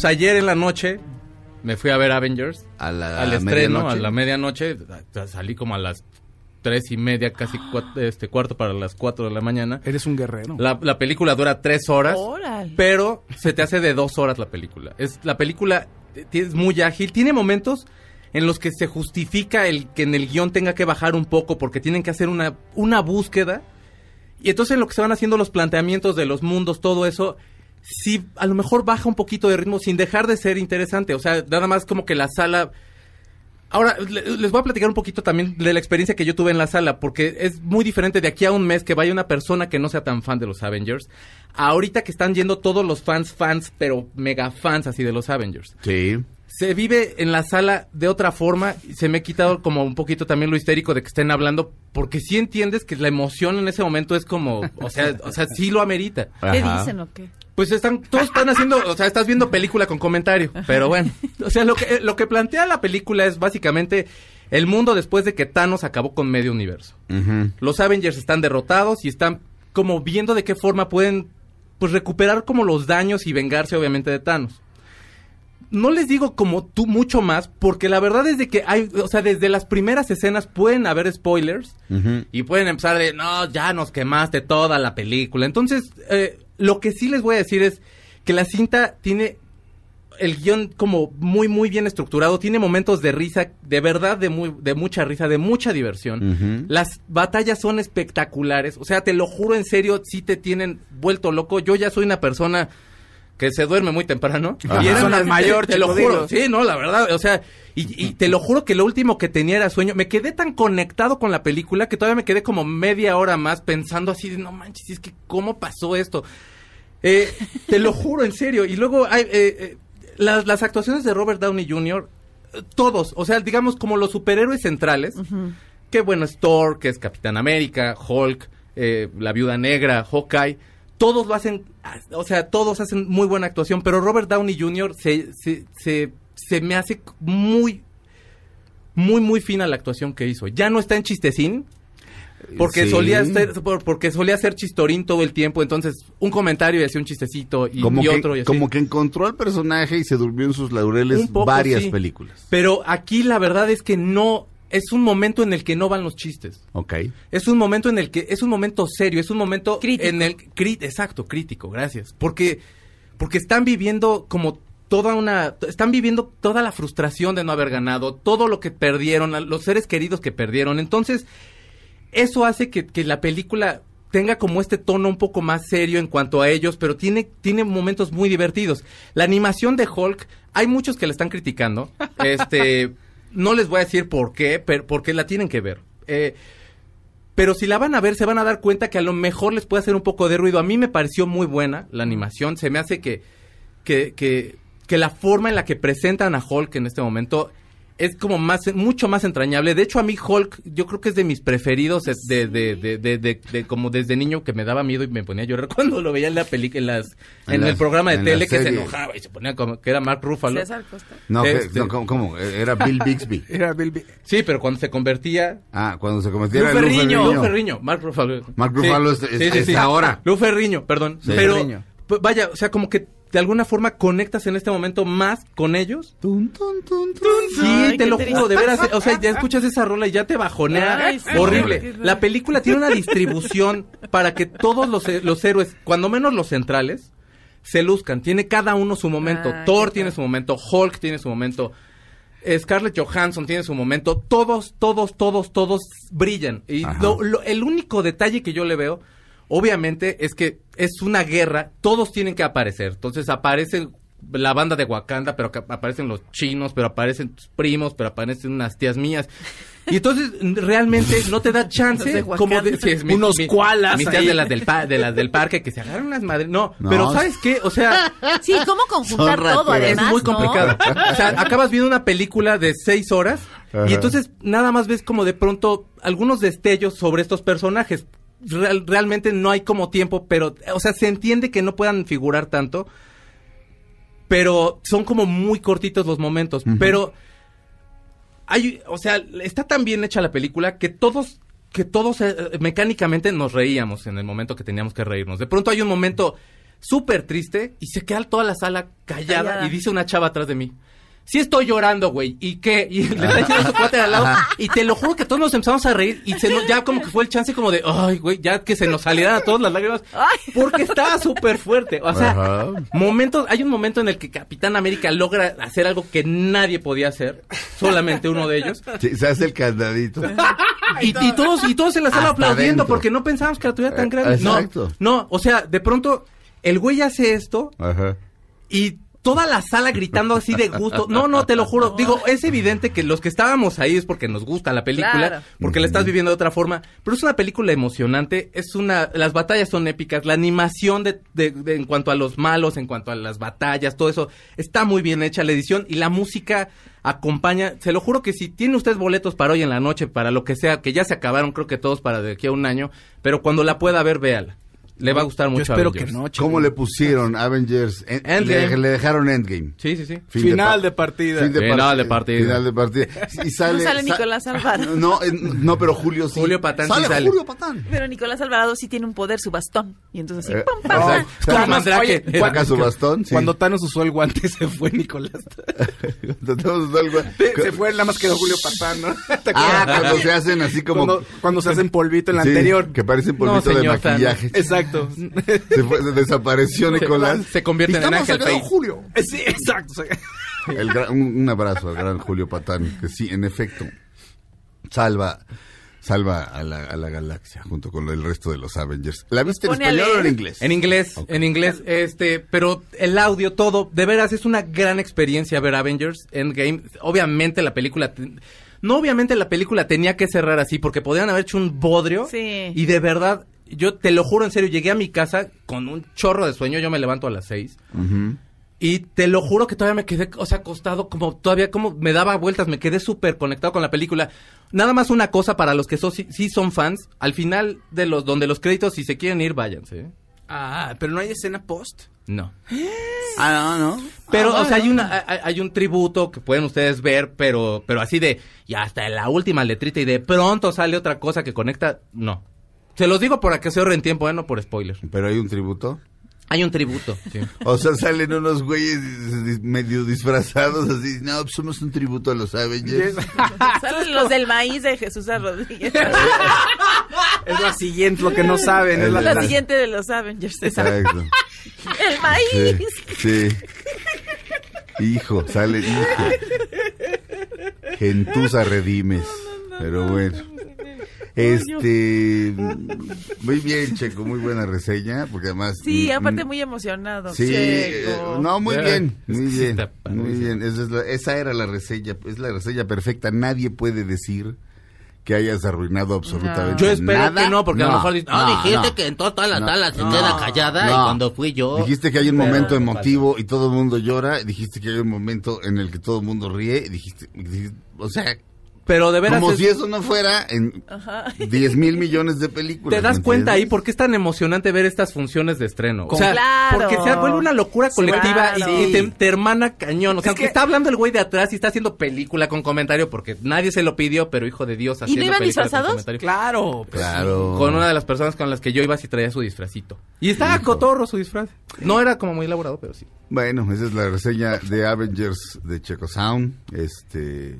Pues ayer en la noche me fui a ver Avengers. al estreno, a la medianoche. Salí como a las tres y media, casi ah. este cuarto para las cuatro de la mañana. Eres un guerrero. La, película dura tres horas, pero se te hace de dos horas la película. Es la película eh, es muy ágil, tiene momentos en los que se justifica el que en el guión tenga que bajar un poco porque tienen que hacer una, una búsqueda. Y entonces en lo que se van haciendo los planteamientos de los mundos, todo eso, sí, a lo mejor baja un poquito de ritmo sin dejar de ser interesante. O sea, nada más como que la sala... Ahora, les voy a platicar un poquito también de la experiencia que yo tuve en la sala, porque es muy diferente de aquí a un mes que vaya una persona que no sea tan fan de los Avengers, ahorita que están yendo todos los fans, fans, pero mega fans así de los Avengers. Sí. Se vive en la sala de otra forma, se me ha quitado como un poquito también lo histérico de que estén hablando, porque sí entiendes que la emoción en ese momento es como, o sea, o sea sí lo amerita. ¿Qué dicen o qué? pues están, todos están haciendo, o sea, estás viendo película con comentario, pero bueno, o sea, lo que, lo que plantea la película es básicamente el mundo después de que Thanos acabó con medio universo. Los Avengers están derrotados y están como viendo de qué forma pueden, pues, recuperar como los daños y vengarse obviamente de Thanos. No les digo como tú mucho más, porque la verdad es de que hay, o sea, desde las primeras escenas pueden haber spoilers y pueden empezar de, no, ya nos quemaste toda la película. Entonces, eh, lo que sí les voy a decir es que la cinta tiene el guión como muy, muy bien estructurado. Tiene momentos de risa, de verdad, de, muy, de mucha risa, de mucha diversión. Las batallas son espectaculares. O sea, te lo juro en serio, sí te tienen vuelto loco. Yo ya soy una persona que se duerme muy temprano. Y era una mayor, te, lo juro. Sí, no, la verdad, o sea, y, te lo juro que lo último que tenía era sueño. Me quedé tan conectado con la película que todavía me quedé como media hora más pensando así de, no manches, es que cómo pasó esto. Eh, te lo juro, en serio. Y luego hay, eh, eh, las, actuaciones de Robert Downey Jr., todos, o sea, digamos como los superhéroes centrales, que bueno, es Thor, que es Capitán América, Hulk, la Viuda Negra, Hawkeye, todos lo hacen, o sea, todos hacen muy buena actuación, pero Robert Downey Jr. se, se, se, se me hace muy, muy, muy fina la actuación que hizo. Ya no está en chistecín, porque solía ser, porque solía ser chistorín todo el tiempo, entonces un comentario y hacía un chistecito y, otro y así. Como que encontró al personaje y se durmió en sus laureles varias películas. Pero aquí la verdad es que no es un momento en el que no van los chistes. Ok. Es un momento en el que es un momento serio, es un momento en el exacto, crítico, gracias, porque porque están viviendo como toda una están viviendo toda la frustración de no haber ganado, todo lo que perdieron, los seres queridos que perdieron. Entonces, eso hace que, la película tenga como este tono un poco más serio en cuanto a ellos, pero tiene, momentos muy divertidos. La animación de Hulk, hay muchos que la están criticando. Este, no les voy a decir por qué, pero porque la tienen que ver. Eh, pero si la van a ver, se van a dar cuenta que a lo mejor les puede hacer un poco de ruido. A mí me pareció muy buena la animación. Se me hace que, que la forma en la que presentan a Hulk en este momento es como más, mucho más entrañable. De hecho, a mí Hulk, yo creo que es de mis preferidos de, de, de, de como desde niño que me daba miedo y me ponía a llorar cuando lo veía en la película, en las, en, el programa de tele que se enojaba y se ponía como que era Mark Ruffalo. No, este, ¿cómo, Era Bill Bixby. era Bill Bixby. Sí, pero cuando se convertía. Ah, cuando se convertía Luferriño en Luferriño, Luferriño, Mark Ruffalo. Mark Ruffalo es, ahora. Luferriño perdón. Pero, Vaya, o sea, como que de alguna forma conectas en este momento más con ellos. sí, te lo juro, de veras. Eh, o sea, ya escuchas esa rola y ya te bajonea. horrible. La película tiene una distribución para que todos eh, los, héroes, cuando menos los centrales, se luzcan. Tiene cada uno su momento. Thor tiene su momento, Hulk tiene su momento. Scarlett Johansson tiene su momento. Todos, todos, todos, todos brillan. Y el único detalle que yo le veo Obviamente es que es una guerra, todos tienen que aparecer. Entonces aparece la banda de Wakanda, pero aparecen los chinos, pero aparecen tus primos, pero aparecen unas tías mías. Y entonces realmente no te da chance como de, unos cualas? tías de las del del parque que se agarran unas madres. No, pero ¿sabes qué? O sea, sí, cómo conjuntar todo además, Es muy complicado. O sea, acabas viendo una película de seis horas y entonces nada más ves como de pronto algunos destellos sobre estos personajes realmente no hay como tiempo, pero, o sea, se entiende que no puedan figurar tanto, pero son como muy cortitos los momentos. Pero hay, o sea, está tan bien hecha la película que todos que todos eh, mecánicamente nos reíamos en el momento que teníamos que reírnos. De pronto hay un momento súper triste y se queda toda la sala callada, y dice una chava atrás de mí, sí estoy llorando, güey. ¿Y qué? Y le está su cuate al lado. Y te lo juro que todos nos empezamos a reír. Y se nos, ya como que fue el chance como de, ay, güey, ya que se nos salieran a todos las lágrimas. Porque estaba súper fuerte. O sea, hay un momento en el que Capitán América logra hacer algo que nadie podía hacer. Solamente uno de ellos. se hace el candadito. Y, todos, y todos se la están aplaudiendo porque no pensábamos que la tuviera tan eh, grande. No, no, o sea, de pronto el güey hace esto. Ajá. Y toda la sala gritando así de gusto. No, no, te lo juro. Digo, es evidente que los que estábamos ahí es porque nos gusta la película, porque la estás viviendo de otra forma. Pero es una película emocionante. Es una, las batallas son épicas. La animación de, de, en cuanto a los malos, en cuanto a las batallas, todo eso está muy bien hecha la edición y la música acompaña. Se lo juro que si tiene usted boletos para hoy en la noche, para lo que sea, que ya se acabaron, creo que todos para de aquí a un año, pero cuando la pueda ver, véala. Le va a gustar mucho. Yo espero que no. ¿Cómo le pusieron Avengers? Endgame. Le, dejaron Endgame. Sí, sí, sí. final de, partida. final de partida. Final de partida. Y sale, no sale Nicolás ah, Alvarado. No, pero Julio sí. Julio Patán sale, sí Julio Patán. Pero Nicolás Alvarado sí tiene un poder, su bastón. Y entonces así, eh, pam, pam, su bastón. Cuando Thanos usó el guante, se fue Nicolás. Thanos usó el guante. Se fue, nada más quedó Julio Patán, ¿no? Ah, cuando se hacen así como... Cuando, se hacen polvito en la sí, anterior. Que parecen polvito de maquillaje. Exacto. desapareció Nicolás. Se, convierte en Ángel Julio. Eh, sí, exacto. un, abrazo al gran Julio Patán, que sí, en efecto, salva salva a la, galaxia junto con el resto de los Avengers. ¿La viste en español o en inglés? En inglés, en inglés, este, pero el audio, todo, de veras, es una gran experiencia ver Avengers Endgame. Obviamente la película... No, obviamente la película tenía que cerrar así porque podían haber hecho un bodrio. Sí. Y de verdad, yo te lo juro en serio, llegué a mi casa con un chorro de sueño, yo me levanto a las seis. Y te lo juro que todavía me quedé, o sea, acostado, como todavía como me daba vueltas, me quedé súper conectado con la película. Nada más una cosa para los que sí, son fans, al final de los, donde los créditos, si se quieren ir, váyanse. ¿eh? Ah, pero no hay escena post. No. Ah, no, no. Pero, ah, o sea, hay, una, hay, un tributo que pueden ustedes ver, pero, pero así de, y hasta la última letrita y de pronto sale otra cosa que conecta, no. Se los digo para que se ahorren tiempo, ¿eh? no por spoiler. ¿Pero hay un tributo? Hay un tributo. Sí. O sea, salen unos güeyes medio disfrazados así. No, pues somos un tributo a los Avengers. Salen los del maíz de Jesús Rodríguez. es lo siguiente, lo que no saben. Es, la, siguiente de los Avengers. Exacto. El maíz. Sí, Hijo, sale hijo. Gentuza redimes. pero bueno. Este, mm, muy bien, Checo, muy buena reseña, porque además. Sí, mm, aparte mm, muy emocionado. Sí, eh, no, muy bien, muy bien, muy bien. Esa, era la reseña, es la reseña perfecta. Nadie puede decir que hayas arruinado absolutamente nada. Yo espero que no, porque a lo mejor dijiste que en toda, la sala se queda callada y cuando fui yo. Dijiste que hay un momento emotivo y todo el mundo llora, dijiste que hay un momento en el que todo el mundo ríe, dijiste o sea, pero de veras. Como si eso no fuera en 10 mil millones de películas. Te das cuenta ahí por qué es tan emocionante ver estas funciones de estreno. O sea, porque se vuelve una locura colectiva y, te, hermana cañón. O sea, que... está hablando el güey de atrás y está haciendo película con comentario porque nadie se lo pidió, pero hijo de Dios, haciendo ¿Y no iban disfrazados? Claro, pues claro. Con una de las personas con las que yo iba si traía su disfrazito. Y estaba cotorro su disfraz. No era como muy elaborado, pero sí. Bueno, esa es la reseña de Avengers de Checo Sound. Este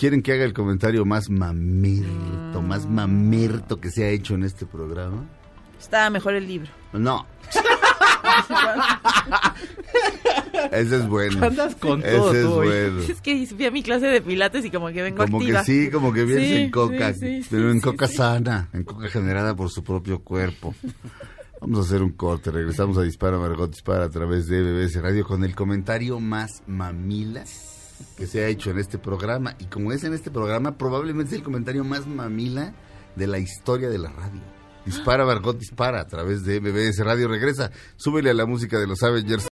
¿Quieren que haga el comentario más mamerto, mm. más mamerto que se ha hecho en este programa? Está mejor el libro. No. Ese es bueno. Andas con Ese es bueno. Es que fui a mi clase de pilates y como que vengo como activa. Como que sí, como que vienes en coca, pero en coca sana, en coca generada por su propio cuerpo. Vamos a hacer un corte, regresamos a Dispara Margot Dispara a través de BBC Radio con el comentario más mamilas que se ha hecho en este programa. Y como es en este programa, probablemente es el comentario más mamila de la historia de la radio. Dispara, Bargot, dispara a través de MBS Radio. Regresa, súbele a la música de los Avengers.